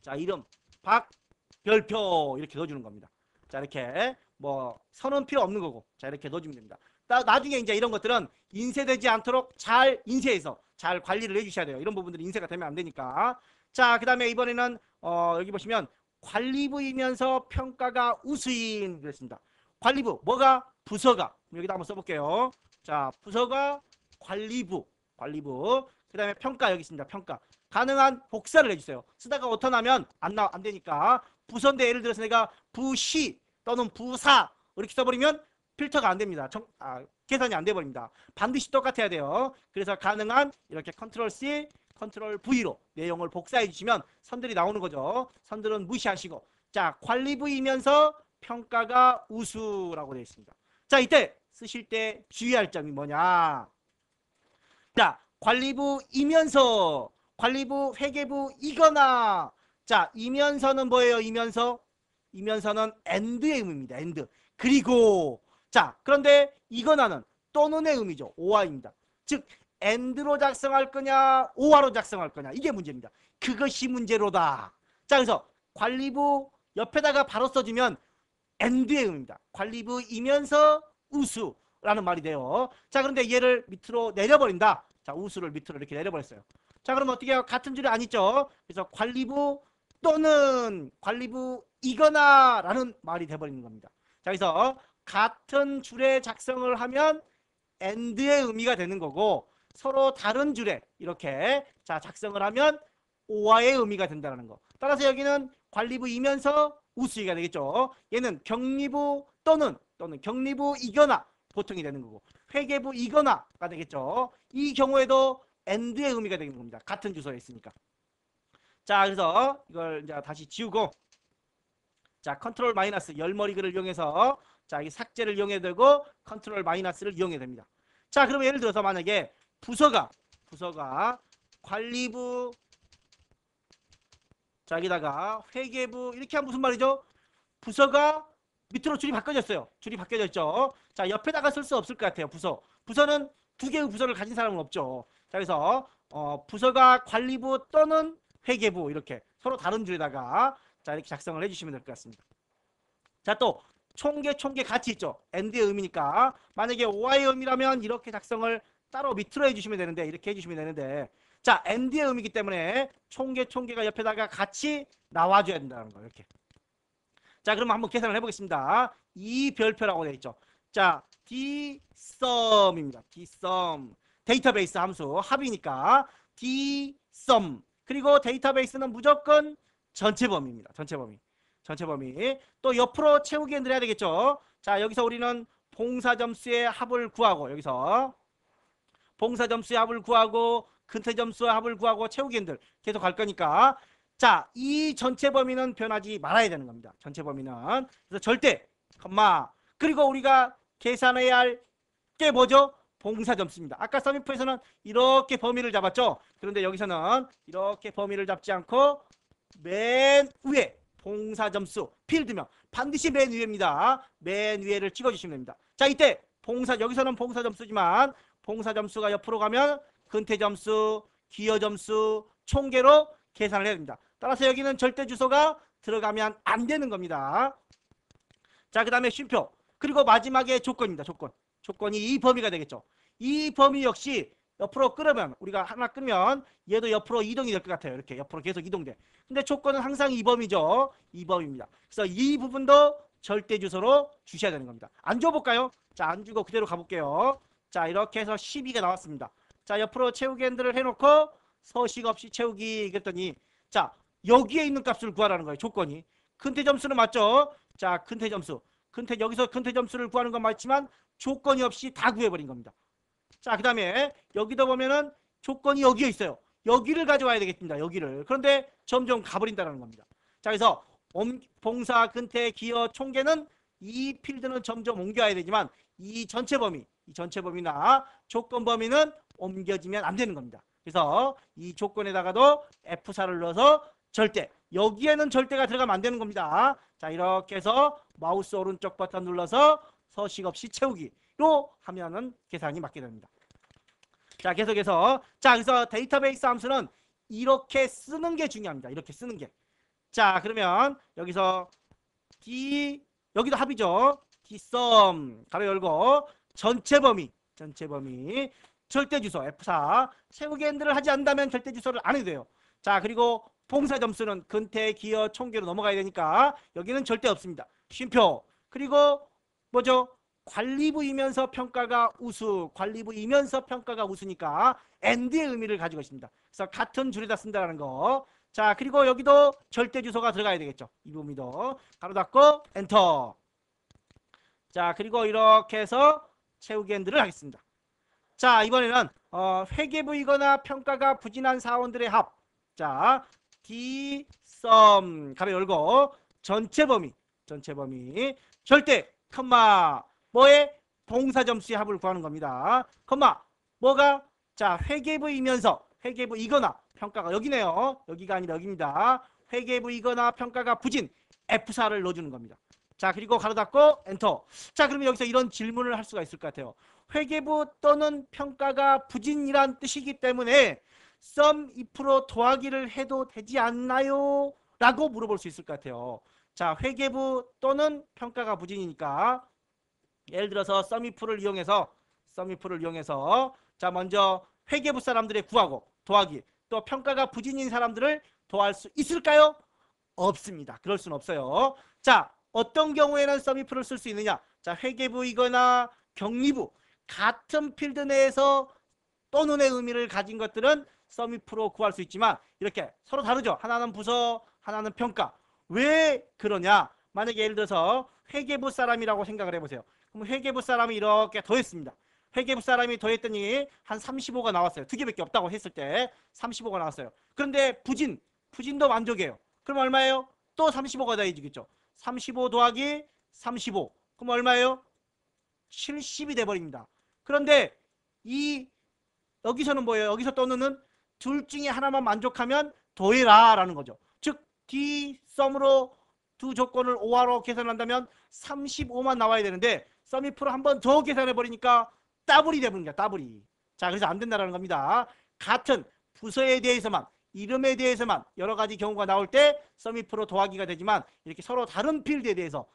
자 이름 박별표 이렇게 넣어주는 겁니다. 자 이렇게 뭐 선은 필요 없는 거고 자 이렇게 넣어주면 됩니다. 나, 나중에 이제 이런 것들은 인쇄되지 않도록 잘 인쇄해서 잘 관리를 해주셔야 돼요. 이런 부분들이 인쇄가 되면 안 되니까 자, 그 다음에 이번에는 어, 여기 보시면 관리부이면서 평가가 우수인 그랬습니다. 관리부, 뭐가? 부서가. 여기다 한번 써볼게요. 자, 부서가 관리부, 관리부. 그 다음에 평가 여기 있습니다. 평가. 가능한 복사를 해주세요. 쓰다가 오타나면 안, 나, 안 되니까 부서인데 예를 들어서 내가 부시 또는 부사 이렇게 써버리면 필터가 안 됩니다. 정, 아, 계산이 안 돼버립니다. 반드시 똑같아야 돼요. 그래서 가능한 이렇게 컨트롤 C, 컨트롤 V로 내용을 복사해 주시면 선들이 나오는 거죠. 선들은 무시하시고 자 관리 부이면서 평가가 우수라고 되어 있습니다. 자 이때 쓰실 때 주의할 점이 뭐냐 자 관리부이면서 관리부 회계부이거나 자 이면서는 뭐예요 이면서 이면서는 엔드의 의미입니다 엔드 그리고 자 그런데 이거나는 또는의 의미죠 오아입니다즉 엔드로 작성할 거냐 오화로 작성할 거냐 이게 문제입니다. 그것이 문제로다. 자 그래서 관리부 옆에다가 바로 써주면 엔드의 의미입니다. 관리부이면서 우수라는 말이 돼요. 자 그런데 얘를 밑으로 내려버린다. 자 우수를 밑으로 이렇게 내려버렸어요. 자 그럼 어떻게 해요? 같은 줄이 아니죠. 그래서 관리부 또는 관리부이거나 라는 말이 돼버리는 겁니다. 자 그래서 같은 줄에 작성을 하면 엔드의 의미가 되는 거고 서로 다른 줄에 이렇게 자 작성을 하면 오화의 의미가 된다는 거. 따라서 여기는 관리부이면서 우수이가 되겠죠. 얘는 격리부 또는 또는 격리부이거나 보통이 되는 거고 회계부이거나가 되겠죠. 이 경우에도 a 드의 의미가 되는 겁니다. 같은 주소에 있으니까. 자 그래서 이걸 이제 다시 지우고 자 컨트롤 마이너스 열머리글을 이용해서 자이 삭제를 이용해야 되고 컨트롤 마이너스를 이용해야 됩니다. 자그럼 예를 들어서 만약에 부서가 부서가 관리부 자 여기다가 회계부 이렇게 하면 무슨 말이죠? 부서가 밑으로 줄이 바뀌어졌어요. 줄이 바뀌어졌죠. 자 옆에다가 쓸 수 없을 것 같아요. 부서 부서는 두 개의 부서를 가진 사람은 없죠. 자 그래서 어, 부서가 관리부 또는 회계부 이렇게 서로 다른 줄에다가 자 이렇게 작성을 해주시면 될 것 같습니다. 자 또 총계 총계 같이 있죠. n 드의 의미니까 만약에 OI의 의미라면 이렇게 작성을 따로 밑으로 해주시면 되는데 이렇게 해주시면 되는데 자 MD의 음이기 때문에 총계 총계가 옆에다가 같이 나와줘야 된다는 거 이렇게. 자 그럼 한번 계산을 해보겠습니다. 이 별표라고 되어 있죠. 자 dsum입니다. dsum 데이터베이스 함수 합이니까 dsum 그리고 데이터베이스는 무조건 전체 범위입니다. 전체 범위. 전체 범위. 또 옆으로 채우기 흔들어야 되겠죠. 자, 여기서 우리는 봉사 점수의 합을 구하고 여기서 봉사 점수의 합을 구하고 근태 점수의 합을 구하고 채우기 힘들 계속 갈 거니까 자, 이 전체 범위는 변하지 말아야 되는 겁니다. 전체 범위는. 그래서 절대, 컴마. 그리고 우리가 계산해야 할 게 뭐죠? 봉사 점수입니다. 아까 서미프에서는 이렇게 범위를 잡았죠? 그런데 여기서는 이렇게 범위를 잡지 않고 맨 위에 봉사 점수, 필드면 반드시 맨 위입니다. 에맨 위에를 찍어주시면 됩니다. 자, 이때 봉사, 여기서는 봉사 점수지만 공사 점수가 옆으로 가면 근태 점수, 기여 점수, 총계로 계산을 해야 됩니다. 따라서 여기는 절대 주소가 들어가면 안 되는 겁니다. 자, 그 다음에 쉼표. 그리고 마지막에 조건입니다. 조건. 조건이 이 범위가 되겠죠. 이 범위 역시 옆으로 끌으면 우리가 하나 끄면 얘도 옆으로 이동이 될 것 같아요. 이렇게 옆으로 계속 이동돼. 근데 조건은 항상 이 범위죠. 이 범위입니다. 그래서 이 부분도 절대 주소로 주셔야 되는 겁니다. 안 줘볼까요? 자, 안 주고 그대로 가볼게요. 자 이렇게 해서 12가 나왔습니다. 자 옆으로 채우기 핸들을 해놓고 서식 없이 채우기 그랬더니 자 여기에 있는 값을 구하라는 거예요. 조건이. 근태 점수는 맞죠? 자 근태 점수. 근태 여기서 근태 점수를 구하는 건 맞지만 조건이 없이 다 구해버린 겁니다. 자그 다음에 여기도 보면은 조건이 여기에 있어요. 여기를 가져와야 되겠습니다. 여기를. 그런데 점점 가버린다는 겁니다. 자 그래서 옴, 봉사, 근태, 기어, 총계는 이 필드는 점점 옮겨야 되지만 이 전체 범위 이 전체 범위나 조건 범위는 옮겨지면 안 되는 겁니다. 그래서 이 조건에다가도 F4를 넣어서 절대 여기에는 절대가 들어가면 안 되는 겁니다. 자 이렇게 해서 마우스 오른쪽 버튼 눌러서 서식 없이 채우기로 하면은 계산이 맞게 됩니다. 자 계속해서 자 그래서 데이터베이스 함수는 이렇게 쓰는 게 중요합니다. 이렇게 쓰는 게. 자 그러면 여기서 D 여기도 합이죠. dsum 가로 열고 전체 범위, 전체 범위, 절대 주소 F4. 세우기 핸들을 하지 않는다면 절대 주소를 안 해도 돼요. 자, 그리고 봉사 점수는 근태, 기어, 총계로 넘어가야 되니까 여기는 절대 없습니다. 쉼표. 그리고 뭐죠? 관리부이면서 평가가 우수, 관리부이면서 평가가 우수니까 엔드의 의미를 가지고 있습니다. 그래서 같은 줄에다 쓴다는 라 거. 자, 그리고 여기도 절대 주소가 들어가야 되겠죠. 이 부분도. 가로 닫고 엔터. 자, 그리고 이렇게 해서 채우기 핸들을 하겠습니다. 자, 이번에는 어, 회계부이거나 평가가 부진한 사원들의 합. 자, D, 썸 가면 열고 전체 범위, 전체 범위, 절대, 컴마, 뭐에 봉사 점수의 합을 구하는 겁니다. 컴마, 뭐가 자 회계부이면서 회계부이거나 평가가 여기네요. 여기가 아니라 여기입니다. 회계부이거나 평가가 부진 F4를 넣어주는 겁니다. 자, 그리고 가로 닫고 엔터. 자, 그러면 여기서 이런 질문을 할 수가 있을 것 같아요. 회계부 또는 평가가 부진이란 뜻이기 때문에 썸 i 프로 더하기를 해도 되지 않나요? 라고 물어볼 수 있을 것 같아요. 자, 회계부 또는 평가가 부진이니까 예를 들어서 썸 i 프를 이용해서 썸 i 프를 이용해서 자, 먼저 회계부 사람들의 구하고 더하기 또 평가가 부진인 사람들을 도할수 있을까요? 없습니다. 그럴 수는 없어요. 자, 어떤 경우에는 서미프를 쓸 수 있느냐? 자, 회계부이거나 경리부 같은 필드 내에서 또눈의 의미를 가진 것들은 서미프로 구할 수 있지만 이렇게 서로 다르죠. 하나는 부서, 하나는 평가. 왜 그러냐? 만약에 예를 들어서 회계부 사람이라고 생각을 해보세요. 그럼 회계부 사람이 이렇게 더했습니다. 회계부 사람이 더했더니 한 35가 나왔어요. 두 개밖에 없다고 했을 때 35가 나왔어요. 그런데 부진, 부진도 만족해요 그럼 얼마예요? 또 35가 더해지겠죠. 35 더하기 35. 그럼 얼마예요? 70이 돼버립니다. 그런데 이 여기서는 뭐예요? 여기서 떠드는 둘 중에 하나만 만족하면 더해라라는 거죠. 즉 D 썸으로 두 조건을 5화로 계산한다면 35만 나와야 되는데 썸이프로한 번 더 계산해 버리니까 따블이 되버립니다. 따블이. 자, 그래서 안 된다라는 겁니다. 같은 부서에 대해서만 이름에 대해서만 여러 가지 경우가 나올 때 서미프로 더하기가 되지만 이렇게 서로 다른 필드에 대해서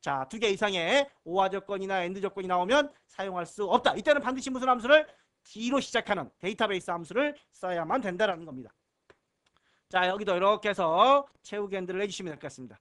자, 두 개 이상의 오화 조건이나 엔드 조건이 나오면 사용할 수 없다. 이때는 반드시 무슨 함수를 D로 시작하는 데이터베이스 함수를 써야만 된다라는 겁니다. 자, 여기도 이렇게 해서 채우기 엔드를 해주시면 될 것 같습니다.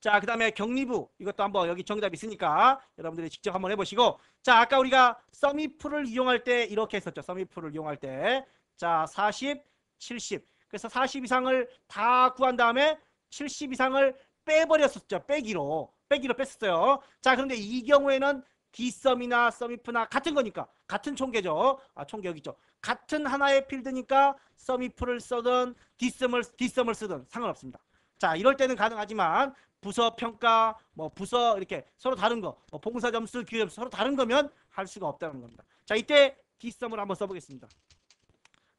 자, 그 다음에 격리부. 이것도 한번 여기 정답이 있으니까 여러분들이 직접 한번 해보시고. 자, 아까 우리가 서미풀을 이용할 때 이렇게 했었죠. 서미풀을 이용할 때. 자, 40, 70. 그래서 40 이상을 다 구한 다음에 70 이상을 빼버렸었죠. 빼기로. 빼기로 뺐었어요. 자, 그런데 이 경우에는 디썸이나 서미프나 같은 거니까 같은 총계죠. 아, 총계 여기 있죠. 같은 하나의 필드니까 서미프를 쓰든 디썸을디썸을 쓰든 상관없습니다. 자, 이럴 때는 가능하지만 부서 평가, 뭐 부서 이렇게 서로 다른 거, 뭐 봉사 점수, 기회 점수 서로 다른 거면 할 수가 없다는 겁니다. 자, 이때 디썸을 한번 써보겠습니다.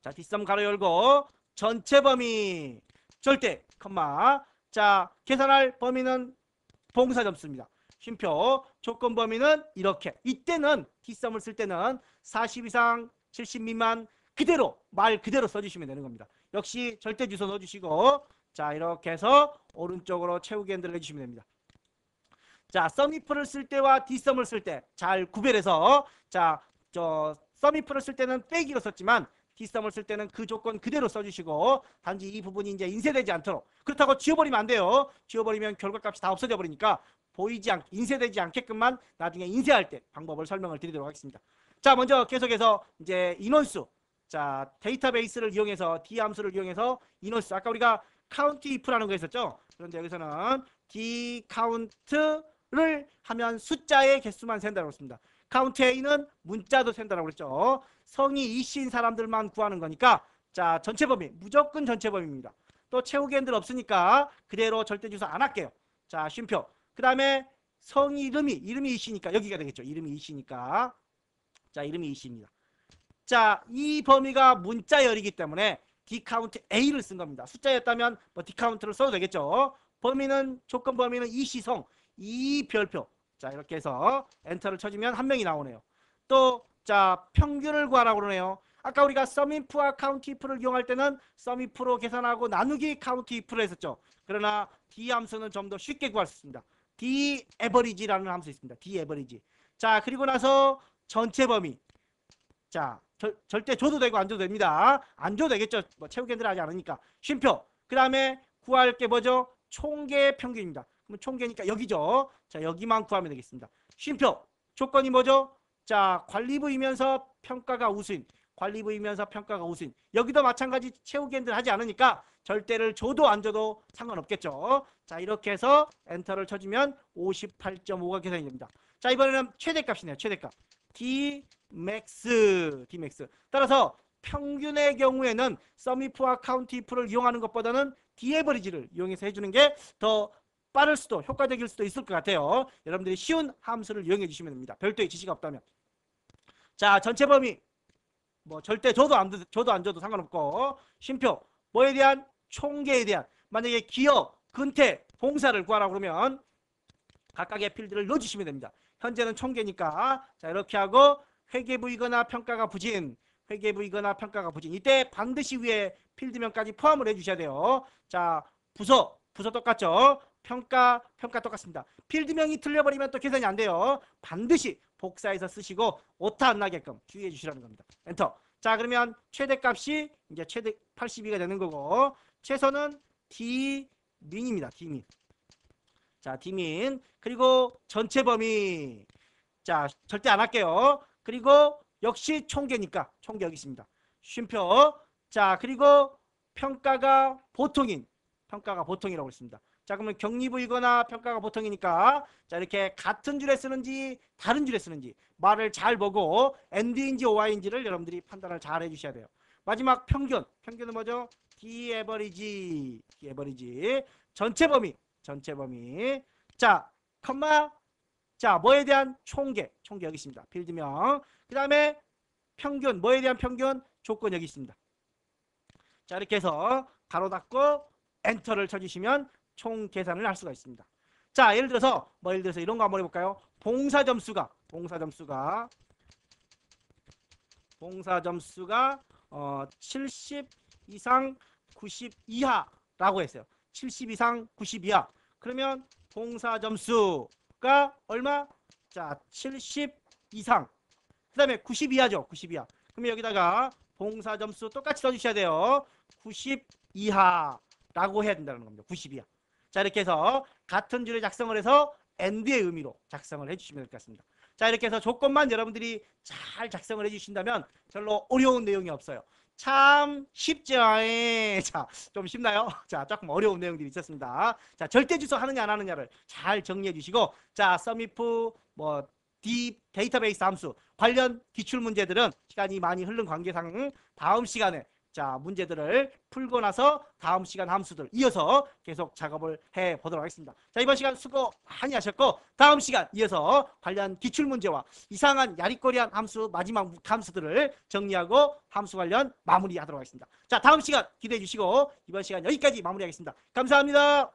자, 뒷섬 가로 열고 전체 범위 절대 컴마 자, 계산할 범위는 봉사 점수입니다. 쉼표 조건 범위는 이렇게 이때는 뒷섬을 쓸 때는 40 이상 70 미만 그대로 말 그대로 써주시면 되는 겁니다. 역시 절대 주소 넣어주시고 자 이렇게 해서 오른쪽으로 채우기 핸들을 해주시면 됩니다. 자 서미프를 쓸 때와 뒷썸을쓸 때 잘 구별해서 자저 서미프를 쓸 때는 빼기로 썼지만 뒷섬을 쓸 때는 그 조건 그대로 써주시고 단지 이 부분이 이제 인쇄되지 않도록 그렇다고 지워버리면 안 돼요. 지워버리면 결과값이 다 없어져 버리니까 보이지 않, 인쇄되지 않게끔만 나중에 인쇄할 때 방법을 설명을 드리도록 하겠습니다. 자, 먼저 계속해서 이제 인원수. 자, 데이터베이스를 이용해서 D 함수를 이용해서 인원수. 아까 우리가 카운트 if라는 거 했었죠? 그런데 여기서는 D 카운트를 하면 숫자의 개수만 센다고 했습니다. 카운트 A는 문자도 센다라고 그랬죠. 성이 이씨인 사람들만 구하는 거니까 자 전체 범위 무조건 전체 범위입니다. 또 채우기 핸들 없으니까 그대로 절대 주소 안 할게요. 자 쉼표 그 다음에 성 이름이 이름이 이씨니까 여기가 되겠죠. 이름이 이씨니까 자 이름이 이씨입니다. 자 이 범위가 문자열이기 때문에 디카운트 A를 쓴 겁니다. 숫자였다면 뭐 디카운트를 써도 되겠죠. 범위는 조건 범위는 이시성 이별표 자 이렇게 해서 엔터를 쳐주면 한 명이 나오네요. 또 자, 평균을 구하라고 그러네요. 아까 우리가 서민프와 카운티프를 이용할 때는 서민프로 계산하고 나누기 카운티프로 했었죠. 그러나 D 함수는 좀 더 쉽게 구할 수 있습니다. D average라는 함수 있습니다. D average. 자, 그리고 나서 전체 범위. 자, 절, 절대 줘도 되고 안 줘도 됩니다. 안 줘도 되겠죠. 뭐 채우견들 하지 않으니까. 쉼표. 그 다음에 구할 게 뭐죠? 총계 평균입니다. 그럼 총계니까 여기죠. 자, 여기만 구하면 되겠습니다. 쉼표. 조건이 뭐죠? 자, 관리부이면서 평가가 우수인. 관리부이면서 평가가 우수인. 여기도 마찬가지 채우기 핸들 하지 않으니까 절대를 줘도 안 줘도 상관없겠죠. 자, 이렇게 해서 엔터를 쳐주면 58.5가 계산이 됩니다. 자, 이번에는 최대값이네요. 최대값. D max. D max. 따라서 평균의 경우에는 서미프와 카운티프를 이용하는 것보다는 디에버리지를 이용해서 해주는 게 더 빠를 수도 효과적일 수도 있을 것 같아요. 여러분들이 쉬운 함수를 이용해 주시면 됩니다. 별도의 지시가 없다면. 자, 전체 범위. 뭐 절대 줘도안 저도 안 줘도 상관없고 쉼표 뭐에 대한 총계에 대한 만약에 기업, 근태, 봉사를 구하라 그러면 각각의 필드를 넣어 주시면 됩니다. 현재는 총계니까 자, 이렇게 하고 회계부이거나 평가가 부진 회계부이거나 평가가 부진 이때 반드시 위에 필드명까지 포함을 해주셔야 돼요. 자 부서 부서 똑같죠. 평가 평가 똑같습니다. 필드명이 틀려버리면 또 계산이 안 돼요. 반드시 복사해서 쓰시고 오타 안 나게끔 주의해 주시라는 겁니다. 엔터. 자 그러면 최대값이 이제 최대 82가 되는 거고 최소는 D민입니다. D민. 자 D민 그리고 전체 범위 자 절대 안 할게요. 그리고 역시 총계니까 총계 여기 있습니다. 쉼표 자 그리고 평가가 보통인 평가가 보통이라고 했습니다. 자 그러면 격리부이거나 평가가 보통이니까 자 이렇게 같은 줄에 쓰는지 다른 줄에 쓰는지 말을 잘 보고 엔 n 인지오아인지를 여러분들이 판단을 잘 해주셔야 돼요. 마지막 평균. 평균은 뭐죠? D 에버리지 a 에버리지 전체 범위. 전체 범위. 자 컴마 자, 뭐에 대한 총계, 총계 여기 있습니다. 필드명. 그 다음에 평균, 뭐에 대한 평균? 조건 여기 있습니다. 자, 이렇게 해서 가로 닫고 엔터를 쳐주시면 총 계산을 할 수가 있습니다. 자, 예를 들어서 뭐 예를 들어서 이런 거 한번 해볼까요? 봉사 점수가 봉사 점수가 봉사 점수가 어, 70 이상 90 이하라고 했어요. 70 이상 90 이하. 그러면 봉사 점수가 얼마? 자, 70 이상. 그다음에 90 이하죠. 90 이하. 그러면 여기다가 봉사 점수 똑같이 써 주셔야 돼요. 90 이하라고 해야 된다는 겁니다. 90 이하. 자, 이렇게 해서 같은 줄에 작성을 해서 and의 의미로 작성을 해주시면 될 것 같습니다. 자, 이렇게 해서 조건만 여러분들이 잘 작성을 해주신다면 별로 어려운 내용이 없어요. 참 쉽죠. 예. [laughs] 자, 좀 쉽나요? [laughs] 자, 조금 어려운 내용들이 있었습니다. 자, 절대 주소 하느냐 안 하느냐를 잘 정리해 주시고 자, 서미프 뭐 딥, 데이터베이스 함수 관련 기출 문제들은 시간이 많이 흐른 관계상 다음 시간에 자, 문제들을 풀고 나서 다음 시간 함수들 이어서 계속 작업을 해 보도록 하겠습니다. 자, 이번 시간 수고 많이 하셨고 다음 시간 이어서 관련 기출 문제와 이상한 야리꼬리한 함수 마지막 함수들을 정리하고 함수 관련 마무리하도록 하겠습니다. 자, 다음 시간 기대해 주시고 이번 시간 여기까지 마무리하겠습니다. 감사합니다.